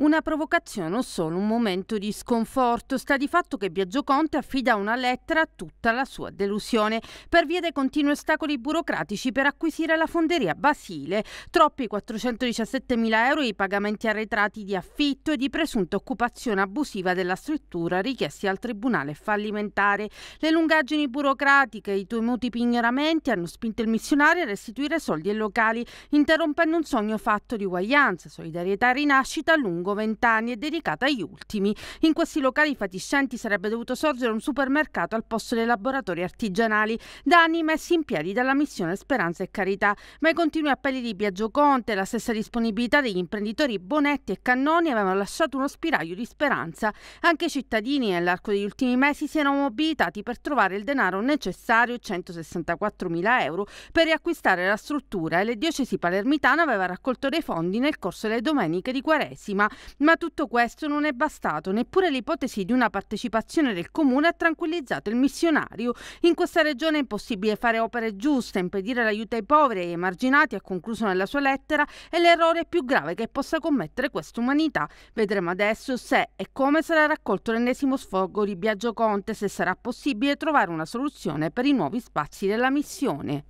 Una provocazione o solo un momento di sconforto? Sta di fatto che Biagio Conte affida una lettera a tutta la sua delusione per via dei continui ostacoli burocratici per acquisire la fonderia Basile. Troppi 417 mila euro i pagamenti arretrati di affitto e di presunta occupazione abusiva della struttura richiesti al Tribunale fallimentare. Le lungaggini burocratiche e i temuti pignoramenti hanno spinto il missionario a restituire soldi ai locali, interrompendo un sogno fatto di uguaglianza, solidarietà e rinascita lungo lungo vent'anni e dedicata agli ultimi. In questi locali fatiscenti sarebbe dovuto sorgere un supermercato al posto dei laboratori artigianali, da anni messi in piedi dalla missione Speranza e Carità. Ma i continui appelli di Biagio Conte e la stessa disponibilità degli imprenditori Bonetti e Cannoni avevano lasciato uno spiraglio di speranza. Anche i cittadini nell'arco degli ultimi mesi si erano mobilitati per trovare il denaro necessario, 164 mila euro, per riacquistare la struttura e le diocesi palermitane aveva raccolto dei fondi nel corso delle domeniche di Quaresima ma tutto questo non è bastato, neppure l'ipotesi di una partecipazione del comune ha tranquillizzato il missionario. In questa regione è impossibile fare opere giuste, impedire l'aiuto ai poveri e ai emarginati, ha concluso nella sua lettera, è l'errore più grave che possa commettere questa umanità. Vedremo adesso se e come sarà raccolto l'ennesimo sfogo di Biagio Conte, se sarà possibile trovare una soluzione per i nuovi spazi della missione.